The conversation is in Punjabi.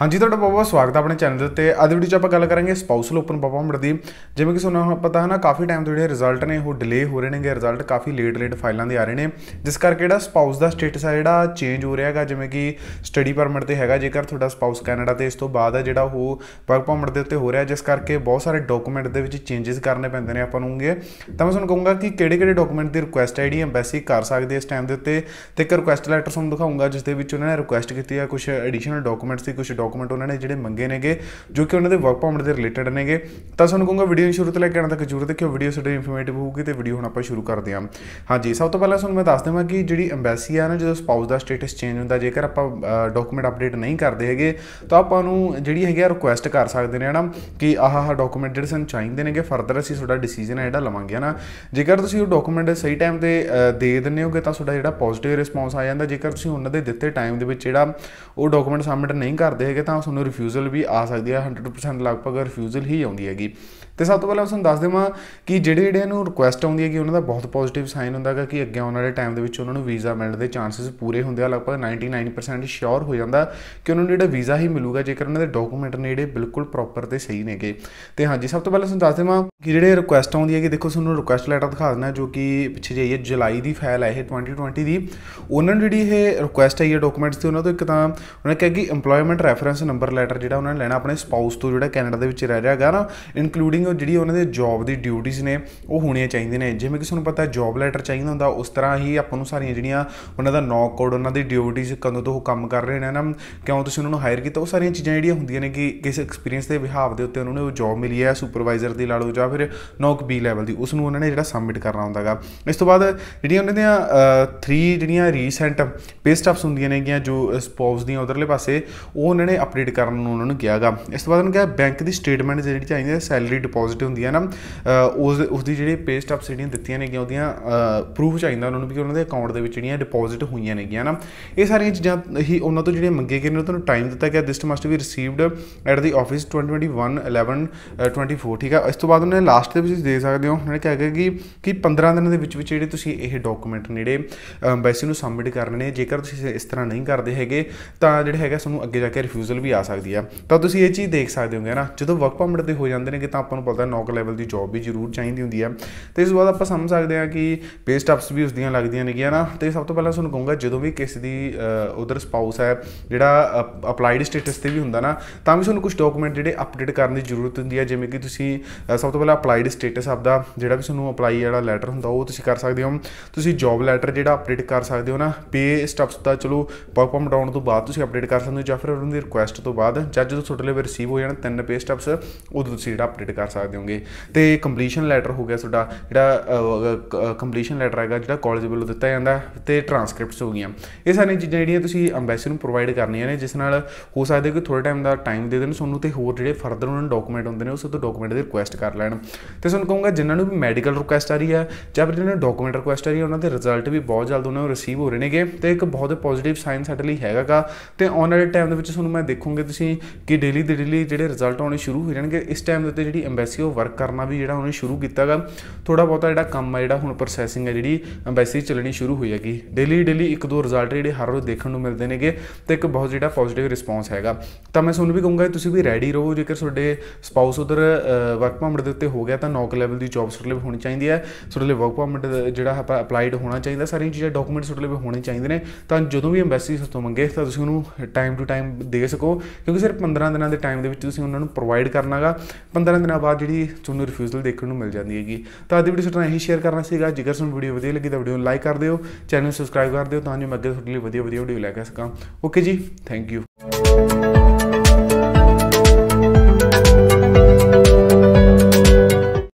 ਹਾਂਜੀ ਤੁਹਾਡਾ ਬਹੁਤ ਬਹੁਤ ਸਵਾਗਤ ਹੈ ਆਪਣੇ ਚੈਨਲ ਦੇ ਉੱਤੇ ਅੱਜ ਵੀਡੀਓ 'ਚ ਆਪਾਂ ਗੱਲ ਕਰਾਂਗੇ ਸਪਾਊਸਲ ਓਪਨ ਪਰਫਾਰਮਰ ਦੀ ਜਿਵੇਂ ਕਿ ਤੁਹਾਨੂੰ ਪਤਾ ਹੈ ਨਾ ਕਾਫੀ ਟਾਈਮ ਤੋਂ ਜਿਹੜੇ ਰਿਜ਼ਲਟ ਨੇ ਉਹ ਡਿਲੇ ਹੋ ਰਹੇ ਨੇਗੇ ਰਿਜ਼ਲਟ ਕਾਫੀ ਲੇਟ ਲੇਟ ਫਾਈਲਾਂ ਦੇ ਆ ਰਹੇ ਨੇ ਜਿਸ ਕਰਕੇ ਜਿਹੜਾ ਸਪਾਊਸ ਦਾ ਸਟੇਟਸ ਆ ਜਿਹੜਾ ਚੇਂਜ ਹੋ ਰਿਹਾ ਹੈਗਾ ਜਿਵੇਂ ਕਿ ਸਟੱਡੀ ਪਰਮਿਟ ਤੇ ਹੈਗਾ ਜੇਕਰ ਤੁਹਾਡਾ ਸਪਾਊਸ ਕੈਨੇਡਾ ਤੇ ਇਸ ਤੋਂ ਬਾਅਦ ਆ ਜਿਹੜਾ ਉਹ ਵਰਕ ਪਰਮਿਟ ਦੇ ਉੱਤੇ ਹੋ ਰਿਹਾ ਜਿਸ ਕਰਕੇ ਬਹੁਤ ਸਾਰੇ ਡਾਕੂਮੈਂਟ ਦੇ ਵਿੱਚ ਚੇਂਜਸ ਕਰਨੇ ਪੈਂਦੇ ਨੇ ਆਪਾਂ ਨੂੰਗੇ ਤਾਂ ਮੈਂ ਤੁਹਾਨੂੰ ਕਹੂੰਗਾ ਕਿ ਕਿਹੜੇ-ਕਿਹੜੇ ਡਾਕੂਮੈਂਟ ਦੀ ਰਿਕੁਐਸਟ ਆਈਡੀ ਐਮਬੈਸੀ ਕਰ ਸਕਦੇ ਇਸ ਟਾਈਮ ਦੇ ਉੱਤੇ ਤੇ ਇੱਕ ਰਿਕੁਐਸਟ ਲੈਟਰ ਤੁਹਾਨੂੰ ਦਿਖਾਉਂਗਾ ਜਿਸ ਦੇ ਵਿੱਚ ਉਹਨਾਂ ਨੇ ਰਿਕੁਐਸਟ ਕੀਤੀ ਹੈ ਕੁਝ ਐਡੀਸ਼ਨਲ ਡਾਕੂਮੈਂਟਸ ਦੀ ਕੁਝ ਡਾਕੂਮੈਂਟ ਉਹਨਾਂ ਨੇ ਜਿਹੜੇ ਮੰਗੇ ਨੇਗੇ ਜੋ ਕਿ ਉਹਨਾਂ ਦੇ ਵਰਕ ਪਰਮਿਟ ਦੇ ਰਿਲੇਟਡ ਨੇਗੇ ਤਾਂ ਤੁਹਾਨੂੰ ਕਹੂੰਗਾ ਵੀਡੀਓ ਨੂੰ ਸ਼ੁਰੂ ਤੋਂ ਲੈ ਕੇ ਅੰਤ ਤੱਕ ਜ਼ਰੂਰ ਦੇਖਿਓ ਵੀਡੀਓ ਸਾਡੀ ਇਨਫੋਰਮੇਟਿਵ ਹੋਊਗੀ ਤੇ ਵੀਡੀਓ ਹੁਣ ਆਪਾਂ ਸ਼ੁਰੂ ਕਰਦੇ ਹਾਂ ਹਾਂਜੀ ਸਭ ਤੋਂ ਪਹਿਲਾਂ ਤੁਹਾਨੂੰ ਮੈਂ ਦੱਸ ਦੇਵਾਂ ਕਿ ਜਿਹੜੀ ਐਮਬੈਸੀ ਆ ਨਾ ਜਦੋਂ ਸਪਾਊਸ ਦਾ ਸਟੇਟਸ ਚੇਂਜ ਹੁੰਦਾ ਜੇਕਰ ਆਪਾਂ ਡਾਕੂਮੈਂਟ ਅਪਡੇਟ ਨਹੀਂ ਕਰਦੇ ਹੈਗੇ ਤਾਂ ਆਪਾਂ ਨੂੰ ਜਿਹੜੀ ਹੈਗੀ ਆ ਰਿਕੁਐਸਟ ਕਰ ਸਕਦੇ ਨੇ ਹਨਾ ਕਿ ਆਹ ਆਹ ਡਾਕੂਮੈਂਟ ਜਿਹੜੇ ਸਾਨੂੰ ਚਾਹੀਦੇ ਨੇਗੇ ਫਰਦਰ ਅਸੀਂ ਤੁਹਾਡਾ ਡਿਸੀਜਨ ਹੈ ਜਿਹੜਾ ਲਵਾਂਗੇ ਹਨਾ ਜੇਕਰ ਤੁਸੀਂ ਉਹ ਡਾਕੂਮੈਂਟ ਸਹੀ ਟਾਈਮ ਤੇ ਦੇ ਦਿੰਦੇ ਹੋਗੇ ਤਾਂ ਤੁਹਾਡਾ ਜਿਹੜਾ ਪੋਜ਼ਿਟਿਵ ਰਿਸਪੌਂਸ ਆ ਜਾਂਦਾ ਜੇਕਰ ਤੁਸੀਂ ਉਹਨਾਂ ਦੇ ਦਿੱਤੇ ਟਾਈਮ ਦੇ ਵਿੱਚ ਜਿਹੜਾ ਉਹ ਡਾਕੂਮੈਂਟ ਸਬਮਿਟ ਨਹੀਂ ਕਰਦੇ ਹੈਗੇ ਹੈਗੇ ਤਾਂ ਤੁਹਾਨੂੰ ਰਿਫਿਊਜ਼ਲ ਵੀ ਆ ਸਕਦੀ ਹੈ 100% ਲਗਭਗ ਰਿਫਿਊਜ਼ਲ ਹੀ ਆਉਂਦੀ ਹੈਗੀ ਤੇ ਸਭ ਤੋਂ ਪਹਿਲਾਂ ਤੁਹਾਨੂੰ ਦੱਸ ਦੇਵਾਂ ਕਿ ਜਿਹੜੇ ਜਿਹੜੇ ਨੂੰ ਰਿਕੁਐਸਟ ਆਉਂਦੀ ਹੈਗੀ ਉਹਨਾਂ ਦਾ ਬਹੁਤ ਪੋਜ਼ਿਟਿਵ ਸਾਈਨ ਹੁੰਦਾ ਹੈਗਾ ਕਿ ਅੱਗੇ ਆਉਣ ਵਾਲੇ ਟਾਈਮ ਦੇ ਵਿੱਚ ਉਹਨਾਂ ਨੂੰ ਵੀਜ਼ਾ ਮਿਲਣ ਦੇ ਚਾਂਸਸ ਪੂਰੇ ਹੁੰਦੇ ਆ ਲਗਭਗ 99% ਸ਼ੋਰ ਹੋ ਜਾਂਦਾ ਕਿ ਉਹਨਾਂ ਨੂੰ ਜਿਹੜਾ ਵੀਜ਼ਾ ਹੀ ਮਿਲੂਗਾ ਜੇਕਰ ਉਹਨਾਂ ਦੇ ਡਾਕੂਮੈਂਟ ਨੇ ਜਿਹੜੇ ਬਿਲਕੁਲ ਪ੍ਰੋਪਰ ਤੇ ਸਹੀ ਨੇਗੇ ਤੇ ਹਾਂਜੀ ਸਭ ਤੋਂ ਪਹਿਲਾਂ ਤੁਹਾਨੂੰ ਦੱਸ ਦੇਵਾਂ ਕਿ ਜਿਹੜੇ ਰਿਕੁਐਸਟ ਆਉਂਦੀ ਹੈਗੀ ਦੇਖੋ ਤੁਹਾਨੂੰ ਰਿਕੁਐਸਟ ਲੈਟਰ ਦਿਖਾ ਦਿੰਦਾ ਜੋ ਕਿ ਪਿੱਛੇ ਜਾਈਏ ਜੁਲਾਈ ਦੀ ਫਾਈਲ ਹੈ ਇਹ 2020 ਦੀ ਉਹਨਾਂ ਨੂੰ ਜਿਹੜੀ ਇਹ ਰਿਕੁਐਸਟ ਹੈ ਇਹ ਡਾਕੂਮੈਂਟਸ ਤੇ ਉਹਨਾਂ ਤੋਂ ਇੱਕ ਤਾਂ ਉਹਨਾਂ ਨੇ ਕਿਹਾ ਕਿ ਰੈਫਰੈਂਸ ਨੰਬਰ ਲੈਟਰ ਜਿਹੜਾ ਉਹਨਾਂ ਨੇ ਲੈਣਾ ਆਪਣੇ ਸਪਾਊਸ ਤੋਂ ਜਿਹੜਾ ਕੈਨੇਡਾ ਦੇ ਵਿੱਚ ਰਹਿ ਰਿਹਾ ਹੈਗਾ ਨਾ ਇਨਕਲੂਡਿੰਗ ਜਿਹੜੀ ਉਹਨਾਂ ਦੇ ਜੌਬ ਦੀ ਡਿਊਟੀਆਂ ਨੇ ਉਹ ਹੋਣੀਆਂ ਚਾਹੀਦੀਆਂ ਨੇ ਜਿਵੇਂ ਕਿ ਤੁਹਾਨੂੰ ਪਤਾ ਜੌਬ ਲੈਟਰ ਚਾਹੀਦਾ ਹੁੰਦਾ ਉਸ ਤਰ੍ਹਾਂ ਹੀ ਆਪਾਂ ਨੂੰ ਸਾਰੀਆਂ ਜਿਹੜੀਆਂ ਉਹਨਾਂ ਦਾ ਨੌਕ ਕੋਡ ਉਹਨਾਂ ਦੀ ਡਿਊਟੀਆਂ ਕਦੋਂ ਤੋਂ ਉਹ ਕੰਮ ਕਰ ਰਹੇ ਨੇ ਨਾ ਕਿਉਂ ਤੁਸੀਂ ਉਹਨਾਂ ਨੂੰ ਹਾਇਰ ਕੀਤਾ ਉਹ ਸਾਰੀਆਂ ਚੀਜ਼ਾਂ ਜਿਹੜੀਆਂ ਹੁੰਦੀਆਂ ਨੇ ਕਿ ਕਿਸ ਐਕਸਪੀਰੀਅੰਸ ਦੇ ਵਿਹਾਵ ਦੇ ਉੱਤੇ ਉਹਨਾਂ ਨੂੰ ਉਹ ਜੌਬ ਮਿਲੀ ਹੈ ਸੁਪਰਵਾਈਜ਼ਰ ਦੀ ਲਾੜੋ ਜਾਂ ਫਿਰ ਨੌਕ ਬੀ ਲੈਵਲ ਦੀ ਉਸ ਨੂੰ ਉਹਨਾਂ ਨੇ ਜਿਹੜਾ ਸਬਮਿਟ ਕਰਨਾ ਹੁੰਦਾਗਾ ਇਸ ਤੋਂ ਬਾਅਦ ਜਿਹੜੀਆਂ ਉਹਨਾਂ ਦੀਆਂ 3 ਜਿਹੜੀਆਂ ਰੀਸੈਂਟ ਪੇ ਸਟਾਫਸ ਹੁੰਦੀਆਂ ਨੇਗੀਆਂ ਜੋ ਸਪਾਊਸ ਦੀਆਂ ਉਧਰਲੇ ਪਾਸੇ ਉਹ ਉਹਨਾਂ ਨੇ ਅਪਡੇਟ ਕਰਨ ਨੂੰ ਉਹਨਾਂ ਨੂੰ ਕਿਹਾਗਾ ਇਸ ਤੋਂ ਬਾਅਦ ਉਹਨਾਂ ਕਿਹਾ ਬੈਂਕ ਦੀ ਸਟੇਟਮੈਂਟ ਜਿਹੜੀ ਚਾਹੀਦੀ ਹੈ ਸੈਲਰੀ ਡਿਪੋਜ਼ਿਟ ਹੁੰਦੀ ਹੈ ਨਾ ਉਸ ਉਸ ਦੀ ਜਿਹੜੀ ਪੇ ਸਟੱਪਸ ਜਿਹੜੀਆਂ ਦਿੱਤੀਆਂ ਨੇ ਕਿ ਉਹਦੀਆਂ ਪ੍ਰੂਫ ਚਾਹੀਦਾ ਉਹਨਾਂ ਨੂੰ ਵੀ ਉਹਨਾਂ ਦੇ ਅਕਾਊਂਟ ਦੇ ਵਿੱਚ ਜਿਹੜੀਆਂ ਡਿਪੋਜ਼ਿਟ ਹੋਈਆਂ ਨੇਗੀਆਂ ਨਾ ਇਹ ਸਾਰੀਆਂ ਚੀਜ਼ਾਂ ਹੀ ਉਹਨਾਂ ਤੋਂ ਜਿਹੜੇ ਮੰਗੇ ਗਏ ਨੇ ਤੁਹਾਨੂੰ ਟਾਈਮ ਦਿੱਤਾ ਗਿਆ this must we received at the office 2021 11 24 ਠੀਕ ਹੈ ਇਸ ਤੋਂ ਬਾਅਦ ਉਹਨੇ ਲਾਸਟ ਦੇ ਵਿੱਚ ਦੇ ਸਕਦੇ ਹੋ ਉਹਨਾਂ ਨੇ ਕਿਹਾ ਗਿਆ ਕਿ ਕਿ 15 ਦਿਨਾਂ ਦੇ ਵਿੱਚ ਵਿੱਚ ਜਿਹੜੇ ਤੁਸੀਂ ਇਹ ਡਾਕੂਮੈਂਟ ਨੇੜੇ ਐਮਬੈਸੀ ਨੂੰ ਸਬਮਿਟ ਕਰਨੇ ਨੇ ਜੇਕਰ ਤੁਸੀਂ ਇਸ ਤਰ੍ਹਾਂ ਨਹੀਂ ਕਰਦੇ ਹੈਗੇ ਤਾਂ ਜਿਹੜੇ ਹੈਗਾ ਤੁਹਾਨੂੰ ਅੱਗੇ ਜਾ ਕੇ ਰਿਫਿਊਜ਼ਲ ਵੀ ਆ ਸਕਦੀ ਆ ਤਾਂ ਤੁਸੀਂ ਇਹ ਚੀਜ਼ ਦੇਖ ਸਕਦੇ ਹੋਗੇ ਨਾ ਜਦੋਂ ਵਰਕ ਪਰਮਿਟ ਦੇ ਹੋ ਜਾਂਦੇ ਨੇ ਕਿ ਤਾਂ ਆਪਾਂ ਨੂੰ ਪਤਾ ਨੌਕ ਲੈਵਲ ਦੀ ਜੌਬ ਵੀ ਜ਼ਰੂਰ ਚਾਹੀਦੀ ਹੁੰਦੀ ਆ ਤੇ ਇਸ ਬਾਅਦ ਆਪਾਂ ਸਮਝ ਸਕਦੇ ਆ ਕਿ ਪੇ ਸਟਾਪਸ ਵੀ ਉਸ ਦੀਆਂ ਲੱਗਦੀਆਂ ਨੇਗੀਆਂ ਨਾ ਤੇ ਸਭ ਤੋਂ ਪਹਿਲਾਂ ਤੁਹਾਨੂੰ ਕਹੂੰਗਾ ਜਦੋਂ ਵੀ ਕਿਸੇ ਦੀ ਉਧਰ ਸਪਾਊਸ ਹੈ ਜਿਹੜਾ ਅਪਲਾਈਡ ਸਟੇਟਸ ਤੇ ਵੀ ਹੁੰਦਾ ਨਾ ਤਾਂ ਵੀ ਤੁਹਾਨੂੰ ਕੁਝ ਡਾਕੂਮੈਂਟ ਜਿਹੜੇ ਅਪਡੇਟ ਕਰਨ ਦੀ ਜ਼ਰੂਰਤ ਹੁੰਦੀ ਹੈ ਜਿਵੇਂ ਕਿ ਤੁਸੀਂ ਸਭ ਤੋਂ ਪਹਿਲਾਂ ਅਪਲਾਈਡ ਸਟੇਟਸ ਆਪਦਾ ਜਿਹੜਾ ਵੀ ਤੁਹਾਨੂੰ ਅਪਲਾਈ ਵਾਲਾ ਲੈਟਰ ਹੁੰਦਾ ਉਹ ਤੁਸੀਂ ਕਰ ਸਕਦੇ ਹੋ ਤੁਸੀਂ ਜੌਬ ਲੈਟਰ ਜਿਹੜਾ ਅਪਡੇਟ ਕਰ ਸਕਦੇ ਹੋ ਨਾ ਪੇ ਸਟਾਪਸ ਦਾ ਚਲੋ ਵਰਕ ਪਰਮਿਟ ਆਉਣ ਤੋਂ ਬਾਅਦ ਤੁਸੀਂ ਅਪਡੇਟ ਕਰ ਸਕਦੇ ਹੋ ਜਾਂ ਫਿਰ ਉਹਨਾਂ ਦੀ ਰਿਕੁਐਸਟ ਤੋਂ ਬਾਅਦ ਜਦ ਜਦੋਂ ਤੁਹਾਡੇ ਲਈ ਰਿਸੀਵ ਹੋ ਜਾਣ ਤਿੰਨ ਪੇ ਸਟੈਪਸ ਉਦੋਂ ਤੁਸੀਂ ਜਿਹੜਾ ਅਪਡੇਟ ਕਰ ਸਕਦੇ ਹੋਗੇ ਤੇ ਕੰਪਲੀਸ਼ਨ ਲੈਟਰ ਹੋ ਗਿਆ ਤੁਹਾਡਾ ਜਿਹੜਾ ਕੰਪਲੀਸ਼ਨ ਲੈਟਰ ਹੈਗਾ ਜਿਹੜਾ ਕਾਲਜ ਵੱਲੋਂ ਦਿੱਤਾ ਜਾਂਦਾ ਤੇ ਟਰਾਂਸਕ੍ਰਿਪਟਸ ਹੋ ਗਈਆਂ ਇਹ ਸਾਰੀਆਂ ਚੀਜ਼ਾਂ ਜਿਹੜੀਆਂ ਤੁਸੀਂ ਐਮਬੈਸੀ ਨੂੰ ਪ੍ਰੋਵਾਈਡ ਕਰਨੀਆਂ ਨੇ ਜਿਸ ਨਾਲ ਹੋ ਸਕਦਾ ਕਿ ਥੋੜੇ ਟਾਈਮ ਦਾ ਟਾਈਮ ਦੇ ਦੇਣ ਤੁਹਾਨੂੰ ਤੇ ਹੋਰ ਜਿਹੜੇ ਫਰਦਰ ਉਹਨਾਂ ਨੂੰ ਡਾਕੂਮੈਂਟ ਹੁੰਦੇ ਨੇ ਉਸ ਤੋਂ ਡਾਕੂਮੈਂਟ ਦੀ ਰਿਕੁਐਸਟ ਕਰ ਲੈਣ ਤੇ ਤੁਹਾਨੂੰ ਕਹੂੰਗਾ ਜਿਨ੍ਹਾਂ ਨੂੰ ਵੀ ਮੈਡੀਕਲ ਰਿਕੁਐਸਟ ਆ ਰਹੀ ਹੈ ਜਾਂ ਫਿਰ ਜਿਹਨਾਂ ਨੂੰ ਡਾਕੂਮੈਂਟ ਰਿਕੁਐਸਟ ਆ ਰਹੀ ਹੈ ਉਹਨਾਂ ਦੇ ਰਿਜ਼ਲਟ ਵੀ ਬਹੁਤ ਜਲਦ ਉਹਨਾਂ ਨੂੰ ਰਿਸੀਵ ਹੋ ਰਹੇ ਨੇਗੇ ਤੇ ਇੱਕ ਬਹੁਤ ਪੋਜ਼ਿਟਿਵ ਸਾਈਨ ਸਾਡੇ ਲਈ ਹੈਗਾਗਾ ਤੇ ਆਨ ਵਾਲੇ ਟਾਈਮ ਦੇ ਵਿੱਚ ਤੁਹਾਨੂੰ ਮੈਂ ਦੇਖੋਗੇ ਤੁਸੀਂ ਕਿ ਡੇਲੀ ਦੇ ਡੇਲੀ ਜਿਹੜੇ ਰਿਜ਼ਲਟ ਆਉਣੇ ਸ਼ੁਰੂ ਹੋ ਜਾਣਗੇ ਇਸ ਟਾਈਮ ਦੇ ਉੱਤੇ ਜਿਹੜੀ ਐਮਬੈਸੀ ਉਹ ਵਰਕ ਕਰਨਾ ਵੀ ਜਿਹੜਾ ਉਹਨੇ ਸ਼ੁਰੂ ਕੀਤਾਗਾ ਥੋੜਾ ਬਹੁਤਾ ਜਿਹੜਾ ਕੰਮ ਹੈ ਜਿਹੜਾ ਹੁਣ ਪ੍ਰੋਸੈਸਿੰਗ ਹੈ ਜਿਹੜੀ ਐਮਬੈਸੀ ਚੱਲਣੀ ਸ਼ੁਰੂ ਹੋਈ ਹੈਗੀ ਡੇਲੀ ਡੇਲੀ ਇੱਕ ਦੋ ਰਿਜ਼ਲਟ ਜਿਹੜੇ ਹਰ ਰੋਜ਼ ਦੇਖਣ ਨੂੰ ਮਿਲਦੇ ਨੇਗੇ ਤੇ ਇੱਕ ਬਹੁਤ ਜਿਹੜਾ ਪੋਜ਼ਿਟਿਵ ਰਿਸਪੌਂਸ ਹੈਗਾ ਤਾਂ ਮੈਂ ਤੁਹਾਨੂੰ ਵੀ ਕਹੂੰਗਾ ਤੁਸੀਂ ਵੀ ਰੈਡੀ ਰਹੋ ਜੇਕਰ ਤੁਹਾਡੇ ਸਪਾਊਸ ਉਧਰ ਵਰਕ ਪਰਮਿਟ ਦੇ ਉੱਤੇ ਹੋ ਗਿਆ ਤਾਂ ਨੌਕ ਲੈਵਲ ਦੀ ਜੌਬਸ ਤੁਹਾਡੇ ਲਈ ਹੋਣੀ ਚਾਹੀਦੀ ਹੈ ਤੁਹਾਡੇ ਲਈ ਵਰਕ ਪਰਮਿਟ ਜਿਹੜਾ ਅਪਲਾਈਡ ਹੋਣਾ ਚਾਹੀਦਾ ਸਾਰੀਆਂ ਚੀਜ਼ਾਂ ਡਾਕੂਮੈਂਟਸ ਤੁਹਾਡੇ ਲਈ ਹੋਣੇ ਚਾਹੀਦੇ ਨੇ ਤਾਂ ਜਦੋਂ ਵੀ ਐਮਬੈਸੀ ਤੋਂ ਮੰਗੇ ਤਾਂ ਤੁਸੀਂ ਉਹਨੂੰ ਟਾਈਮ ਟੂ ਟਾਈਮ ਦੇ ਸਕੋ ਕਿਉਂਕਿ ਸਿਰਫ 15 ਦਿਨਾਂ ਦੇ ਟਾਈਮ ਦੇ ਵਿੱਚ ਤੁਸੀਂ ਉਹਨਾਂ ਨੂੰ ਪ੍ਰੋਵਾਈਡ ਕਰਨਾਗਾ 15 ਦਿਨਾਂ ਬਾਅਦ ਜਿਹੜੀ ਤੁਹਾਨੂੰ ਰਿਫਿਊਜ਼ਲ ਦੇਖਣ ਨੂੰ ਮਿਲ ਜਾਂਦੀ ਹੈਗੀ ਤਾਂ ਅੱਜ ਦੀ ਵੀਡੀਓ ਤੁਹਾਨੂੰ ਇਹੀ ਸ਼ੇਅਰ ਕਰਨਾ ਸੀਗਾ ਜੇਕਰ ਤੁਹਾਨੂੰ ਵੀਡੀਓ ਵਧੀਆ ਲੱਗੀ ਤਾਂ ਵੀਡੀਓ ਨੂੰ ਲਾਈਕ ਕਰ ਦਿਓ ਚੈਨਲ ਸਬਸਕ੍ਰਾਈਬ ਕਰ ਦਿਓ ਤਾਂ ਜੋ ਮੈਂ ਅੱਗੇ ਤੁਹਾਡੇ ਲਈ ਵਧੀਆ ਵਧੀਆ ਵੀਡੀਓ ਲੈ ਕੇ ਸਕਾਂ ਓਕੇ ਜੀ ਥੈਂਕ ਯੂ